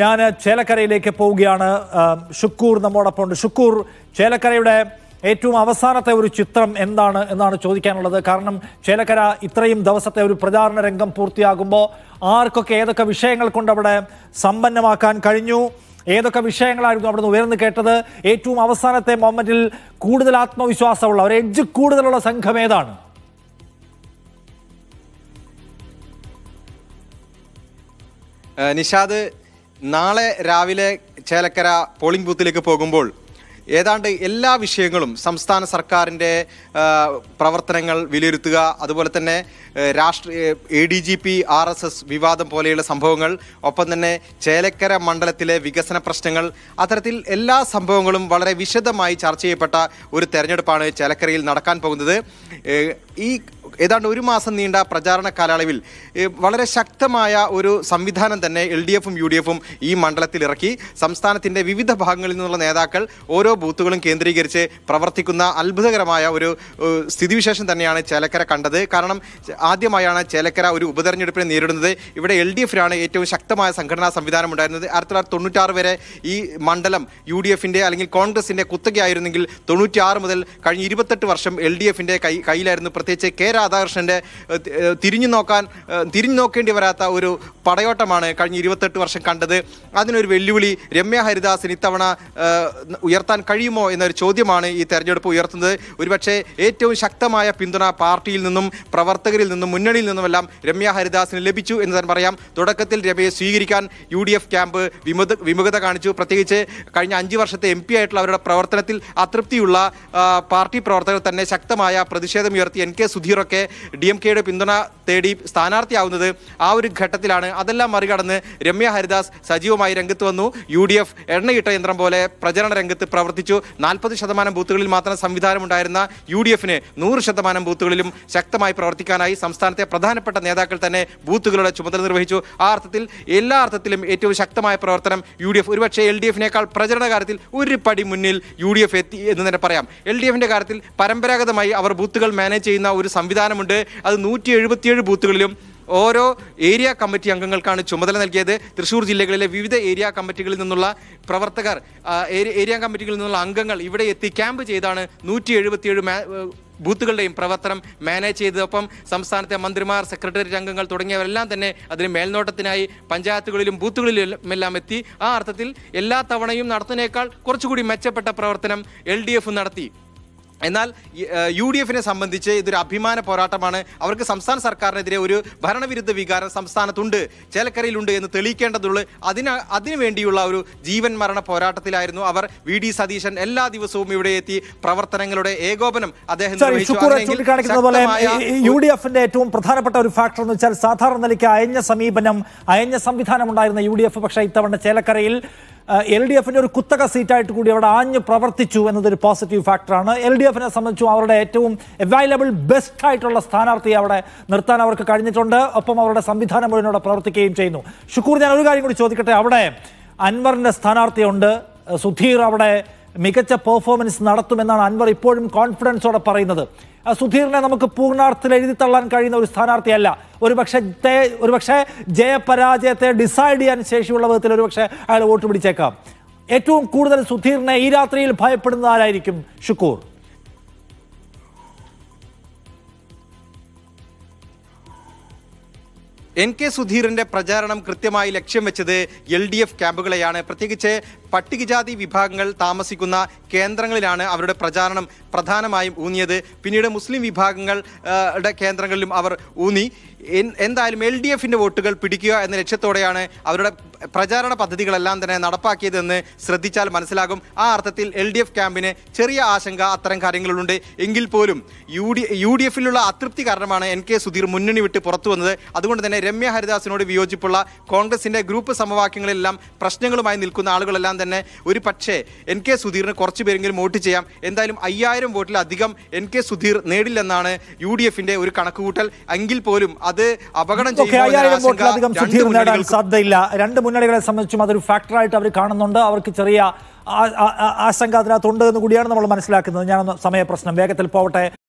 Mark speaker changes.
Speaker 1: ഞാൻ ചേലക്കരയിലേക്ക് പോവുകയാണ് ഷുക്കൂർ നമ്മോടൊപ്പം ഉണ്ട് ഷുക്കൂർ ചേലക്കരയുടെ ഏറ്റവും അവസാനത്തെ ഒരു ചിത്രം എന്താണ് എന്നാണ് ചോദിക്കാനുള്ളത് കാരണം ചേലക്കര ഇത്രയും ദിവസത്തെ ഒരു പ്രചാരണ രംഗം പൂർത്തിയാകുമ്പോൾ ആർക്കൊക്കെ ഏതൊക്കെ വിഷയങ്ങൾ കൊണ്ട് അവിടെ സമ്പന്നമാക്കാൻ കഴിഞ്ഞു ഏതൊക്കെ വിഷയങ്ങളായിരുന്നു അവിടെ നിന്ന് ഉയർന്നു കേട്ടത് ഏറ്റവും അവസാനത്തെ മൊമെന്റിൽ കൂടുതൽ ആത്മവിശ്വാസമുള്ള ഒരു എഡ്ജ് കൂടുതലുള്ള സംഘം ഏതാണ്
Speaker 2: നിഷാദ് നാളെ രാവിലെ ചേലക്കര പോളിംഗ് ബൂത്തിലേക്ക് പോകുമ്പോൾ ഏതാണ്ട് എല്ലാ വിഷയങ്ങളും സംസ്ഥാന സർക്കാരിൻ്റെ പ്രവർത്തനങ്ങൾ വിലയിരുത്തുക അതുപോലെ തന്നെ രാഷ്ട്രീയ A D G P R S S വിവാദം പോലെയുള്ള സംഭവങ്ങൾ ഒപ്പം തന്നെ ചേലക്കര മണ്ഡലത്തിലെ വികസന പ്രശ്നങ്ങൾ അത്തരത്തിൽ എല്ലാ സംഭവങ്ങളും വളരെ വിശദമായി ചർച്ച ചെയ്യപ്പെട്ട ഒരു തെരഞ്ഞെടുപ്പാണ് ചേലക്കരയിൽ നടക്കാൻ പോകുന്നത് ഈ ഏതാണ്ട് ഒരു മാസം നീണ്ട പ്രചാരണ കാലയളവിൽ വളരെ ശക്തമായ ഒരു സംവിധാനം തന്നെ എൽ ഡി എഫും യു ഡി എഫും ഈ മണ്ഡലത്തിൽ ഇറക്കി സംസ്ഥാനത്തിൻ്റെ വിവിധ ഭാഗങ്ങളിൽ നിന്നുള്ള നേതാക്കൾ ഓരോ ഓരോ ബൂത്തുകളും കേന്ദ്രീകരിച്ച് പ്രവർത്തിക്കുന്ന അത്ഭുതകരമായ ഒരു സ്ഥിതിവിശേഷം തന്നെയാണ് ചേലക്കര കണ്ടത് കാരണം ആദ്യമായാണ് ചേലക്കര ഒരു ഉപതെരഞ്ഞെടുപ്പിനെ നേരിടുന്നത് ഇവിടെ എൽ ഡി എഫിനാണ് ഏറ്റവും ശക്തമായ സംഘടനാ സംവിധാനം ഉണ്ടായിരുന്നത് ആയിരത്തി തൊള്ളായിരത്തി തൊണ്ണൂറ്റാറ് വരെ ഈ മണ്ഡലം യു ഡി എഫിൻ്റെ അല്ലെങ്കിൽ കോൺഗ്രസിൻ്റെ കുത്തകയായിരുന്നെങ്കിൽ തൊണ്ണൂറ്റിയാറ് മുതൽ കഴിഞ്ഞ ഇരുപത്തെട്ട് വർഷം എൽ ഡി എഫിൻ്റെ കൈ കയ്യിലായിരുന്നു പ്രത്യേകിച്ച് കെ രാധാകൃഷ്ണൻ്റെ തിരിഞ്ഞു നോക്കാൻ തിരിഞ്ഞു നോക്കേണ്ടി വരാത്ത ഒരു പടയോട്ടമാണ് കഴിഞ്ഞ ഇരുപത്തെട്ട് വർഷം കണ്ടത് അതിനൊരു വെല്ലുവിളി രമ്യ ഹരിദാസിന് ഇത്തവണ ഉയർത്താൻ കഴിയുമോ എന്നൊരു ചോദ്യമാണ് ഈ തെരഞ്ഞെടുപ്പ് ഉയർത്തുന്നത് ഒരുപക്ഷെ ഏറ്റവും ശക്തമായ പിന്തുണ പാർട്ടിയിൽ നിന്നും പ്രവർത്തകരിൽ നിന്നും മുന്നണിയിൽ നിന്നുമെല്ലാം രമ്യ ഹരിദാസിന് ലഭിച്ചു എന്ന് തന്നെ പറയാം തുടക്കത്തിൽ രമ്യയെ സ്വീകരിക്കാൻ യു ഡി എഫ് ക്യാമ്പ് വിമുഖത കാണിച്ചു പ്രത്യേകിച്ച് കഴിഞ്ഞ അഞ്ച് വർഷത്തെ എം പി ആയിട്ടുള്ള അവരുടെ പ്രവർത്തനത്തിൽ അതൃപ്തിയുള്ള പാർട്ടി പ്രവർത്തകർ തന്നെ ശക്തമായ പ്രതിഷേധം ഉയർത്തി എൻ കെ സുധീറൊക്കെ ഡി എം കെയുടെ പിന്തുണ തേടി സ്ഥാനാർത്ഥിയാവുന്നത് ആ ഒരു ഘട്ടത്തിലാണ് അതെല്ലാം മറികടന്ന് രമ്യ ഹരിദാസ് സജീവമായി രംഗത്ത് വന്നു യു ഡി എഫ് എണ്ണയിട്ട യന്ത്രം പോലെ പ്രചരണ രംഗത്ത് പ്രവർത്തി പ്രവർത്തിച്ചു നാൽപ്പത് ശതമാനം ബൂത്തുകളിൽ മാത്രം ഉണ്ടായിരുന്ന യു ഡി എഫിന് നൂറ് ശതമാനം ബൂത്തുകളിലും ശക്തമായി പ്രവർത്തിക്കാനായി സംസ്ഥാനത്തെ പ്രധാനപ്പെട്ട നേതാക്കൾ തന്നെ ബൂത്തുകളുടെ ചുമതല നിർവഹിച്ചു ആ അർത്ഥത്തിൽ എല്ലാ അർത്ഥത്തിലും ഏറ്റവും ശക്തമായ പ്രവർത്തനം യു ഡി എഫ് ഒരുപക്ഷെ എൽ ഡി എഫിനേക്കാൾ പ്രചരണ കാര്യത്തിൽ ഒരു പടി മുന്നിൽ യു ഡി എഫ് എത്തി എന്ന് തന്നെ പറയാം എൽ ഡി എഫിൻ്റെ കാര്യത്തിൽ പരമ്പരാഗതമായി അവർ ബൂത്തുകൾ മാനേജ് ചെയ്യുന്ന ഒരു സംവിധാനമുണ്ട് അത് നൂറ്റി ബൂത്തുകളിലും ഓരോ ഏരിയ കമ്മിറ്റി അംഗങ്ങൾക്കാണ് ചുമതല നൽകിയത് തൃശ്ശൂർ ജില്ലകളിലെ വിവിധ ഏരിയ കമ്മിറ്റികളിൽ നിന്നുള്ള പ്രവർത്തകർ ഏരിയ കമ്മിറ്റികളിൽ നിന്നുള്ള അംഗങ്ങൾ ഇവിടെ എത്തി ക്യാമ്പ് ചെയ്താണ് നൂറ്റി എഴുപത്തിയേഴ് ബൂത്തുകളുടെയും പ്രവർത്തനം മാനേജ് ചെയ്തതൊപ്പം സംസ്ഥാനത്തെ മന്ത്രിമാർ സെക്രട്ടേറിയറ്റ് അംഗങ്ങൾ തുടങ്ങിയവരെല്ലാം തന്നെ അതിന് മേൽനോട്ടത്തിനായി പഞ്ചായത്തുകളിലും ബൂത്തുകളിലും എല്ലാം എത്തി ആ അർത്ഥത്തിൽ എല്ലാ തവണയും നടത്തുന്നേക്കാൾ കുറച്ചുകൂടി മെച്ചപ്പെട്ട പ്രവർത്തനം എൽ നടത്തി എന്നാൽ യു ഡി എഫിനെ സംബന്ധിച്ച് ഇതൊരു അഭിമാന പോരാട്ടമാണ് അവർക്ക് സംസ്ഥാന സർക്കാരിനെതിരെ ഒരു ഭരണവിരുദ്ധ വികാരം സംസ്ഥാനത്തുണ്ട് ചേലക്കരയിലുണ്ട് എന്ന് തെളിയിക്കേണ്ടതുള്ളൂ അതിന് അതിനുവേണ്ടിയുള്ള ഒരു ജീവൻ മരണ പോരാട്ടത്തിലായിരുന്നു അവർ വി ഡി സതീശൻ എല്ലാ ദിവസവും ഇവിടെ എത്തി പ്രവർത്തനങ്ങളുടെ ഏകോപനം അദ്ദേഹം പോലെ
Speaker 1: യു ഡി എഫിന്റെ ഏറ്റവും പ്രധാനപ്പെട്ട ഒരു ഫാക്ടർ എന്ന് വെച്ചാൽ സാധാരണ നിലയ്ക്ക് അയഞ്ഞ സമീപനം അയഞ്ഞ സംവിധാനം ഉണ്ടായിരുന്ന യു ഡി എഫ് പക്ഷേ ഇത്തവണ ചേലക്കരയിൽ എൽ ഡി എഫിൻ്റെ ഒരു കുത്തക സീറ്റായിട്ട് കൂടി അവിടെ ആഞ്ഞ് പ്രവർത്തിച്ചു എന്നതൊരു പോസിറ്റീവ് ഫാക്ടറാണ് എൽ ഡി എഫിനെ സംബന്ധിച്ചും അവരുടെ ഏറ്റവും അവൈലബിൾ ബെസ്റ്റ് ആയിട്ടുള്ള സ്ഥാനാർത്ഥിയെ അവിടെ നിർത്താൻ അവർക്ക് കഴിഞ്ഞിട്ടുണ്ട് ഒപ്പം അവരുടെ സംവിധാനം മുഴുവനോടെ പ്രവർത്തിക്കുകയും ചെയ്യുന്നു ഷുക്കൂർ ഞാൻ ഒരു കാര്യം കൂടി ചോദിക്കട്ടെ അവിടെ അൻവറിൻ്റെ സ്ഥാനാർത്ഥിയുണ്ട് സുധീർ അവിടെ മികച്ച പെർഫോമൻസ് നടത്തുമെന്നാണ് അൻവർ ഇപ്പോഴും കോൺഫിഡൻസോടെ പറയുന്നത് സുധീറിനെ നമുക്ക് പൂർണ്ണാർത്ഥത്തിൽ എഴുതി തള്ളാൻ കഴിയുന്ന ഒരു സ്ഥാനാർത്ഥിയല്ല ഒരുപക്ഷെ ഒരുപക്ഷെ ജയപരാജയത്തെ ഡിസൈഡ് ചെയ്യാൻ ശേഷിയുള്ള വിധത്തിൽ ഒരുപക്ഷെ അയാൾ വോട്ട് പിടിച്ചേക്കാം ഏറ്റവും കൂടുതൽ സുധീറിനെ ഈ രാത്രിയിൽ ഭയപ്പെടുന്ന ആരായിരിക്കും ഷുക്കൂർ
Speaker 2: എൻ കെ സുധീറിന്റെ പ്രചാരണം കൃത്യമായി ലക്ഷ്യം വെച്ചത് എൽ ഡി എഫ് ക്യാമ്പുകളെയാണ് പ്രത്യേകിച്ച് പട്ടികജാതി വിഭാഗങ്ങൾ താമസിക്കുന്ന കേന്ദ്രങ്ങളിലാണ് അവരുടെ പ്രചാരണം പ്രധാനമായും ഊന്നിയത് പിന്നീട് മുസ്ലിം വിഭാഗങ്ങളുടെ കേന്ദ്രങ്ങളിലും അവർ ഊന്നി എന്തായാലും എൽ ഡി എഫിന്റെ വോട്ടുകൾ പിടിക്കുക എന്ന ലക്ഷ്യത്തോടെയാണ് അവരുടെ പ്രചാരണ പദ്ധതികളെല്ലാം തന്നെ നടപ്പാക്കിയതെന്ന് ശ്രദ്ധിച്ചാൽ മനസ്സിലാകും ആ അർത്ഥത്തിൽ എൽ ഡി എഫ് ക്യാമ്പിന് ചെറിയ ആശങ്ക അത്തരം കാര്യങ്ങളിലുണ്ട് എങ്കിൽ പോലും യു ഡി യു ഡി എഫിലുള്ള അതൃപ്തി കാരണമാണ് എൻ കെ സുധീർ മുന്നണി വിട്ട് പുറത്തു വന്നത് അതുകൊണ്ട് തന്നെ രമ്യ ഹരിദാസിനോട് വിയോജിപ്പുള്ള കോൺഗ്രസിന്റെ ഗ്രൂപ്പ് സമവാക്യങ്ങളെല്ലാം പ്രശ്നങ്ങളുമായി നിൽക്കുന്ന ആളുകളെല്ലാം തന്നെ ഒരു പക്ഷേ എൻ കെ സുധീറിന് കുറച്ച് പേരെങ്കിലും വോട്ട് ചെയ്യാം എന്തായാലും അയ്യായിരം വോട്ടിലധികം എൻ കെ സുധീർ നേടില്ലെന്നാണ് യു ഡി എഫിന്റെ ഒരു കണക്കുകൂട്ടൽ എങ്കിൽ പോലും അത് അപകടം ചെയ്യുന്ന
Speaker 1: സാധ്യതയില്ല രണ്ട് മുന്നണികളെ സംബന്ധിച്ചും അതൊരു ഫാക്ടറായിട്ട് അവർ കാണുന്നുണ്ട് അവർക്ക് ചെറിയ ആശങ്ക അതിനകത്തുണ്ട് എന്ന് കൂടിയാണ് നമ്മൾ മനസ്സിലാക്കുന്നത് ഞാൻ സമയപ്രശ്നം വേഗത്തിൽ പോവട്ടെ